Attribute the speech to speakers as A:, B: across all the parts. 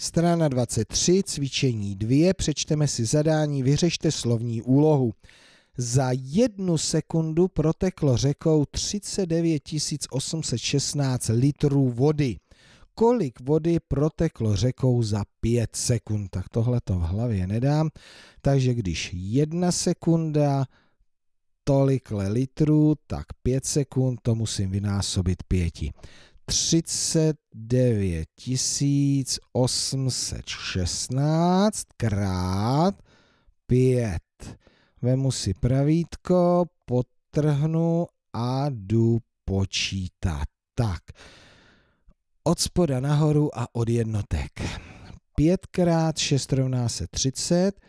A: Strana 23, cvičení 2, přečteme si zadání, vyřešte slovní úlohu. Za jednu sekundu proteklo řekou 39 816 litrů vody. Kolik vody proteklo řekou za 5 sekund? Tak tohle to v hlavě nedám. Takže když jedna sekunda tolikle litrů, tak 5 sekund to musím vynásobit pěti. 39 816 krát 5. Vemu si pravítko, potrhnu a jdu počítat. Tak, od spoda nahoru a od jednotek. 5 krát 6 rovná se 30,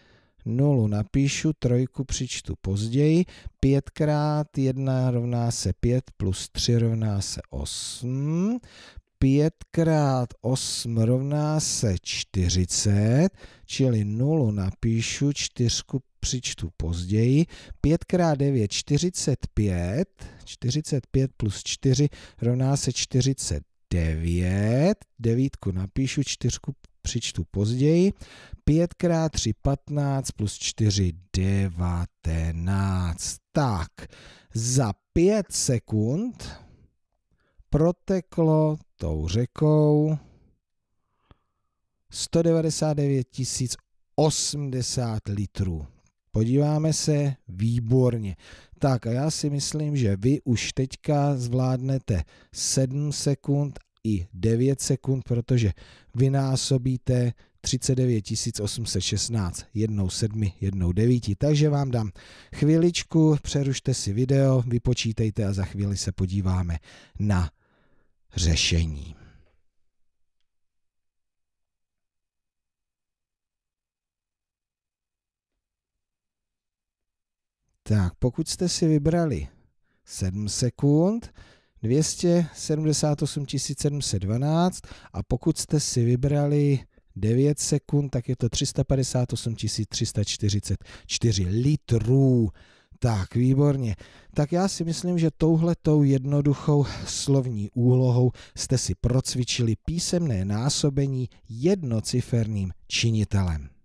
A: nulu napíšu, trojku přičtu později, pětkrát jedna rovná se pět plus tři rovná se osm, pětkrát osm rovná se čtyřicet, čili nulu napíšu, čtyřku přičtu později. 5 čtyřicet 9 45, 45 plus 4 rovná se 9, devítku napíšu, čtyřku přičtu později. 5 x 3, 15 plus 4, 19. Tak, za 5 sekund proteklo tou řekou 199 080 litrů. Podíváme se, výborně. Tak a já si myslím, že vy už teďka zvládnete 7 sekund i 9 sekund, protože vynásobíte 39 816 jednou sedmi, jednou devíti. Takže vám dám chviličku, přerušte si video, vypočítejte a za chvíli se podíváme na řešení. Tak, pokud jste si vybrali 7 sekund, 278 712 a pokud jste si vybrali 9 sekund, tak je to 358 344 litrů. Tak, výborně. Tak já si myslím, že touhletou jednoduchou slovní úlohou jste si procvičili písemné násobení jednociferným činitelem.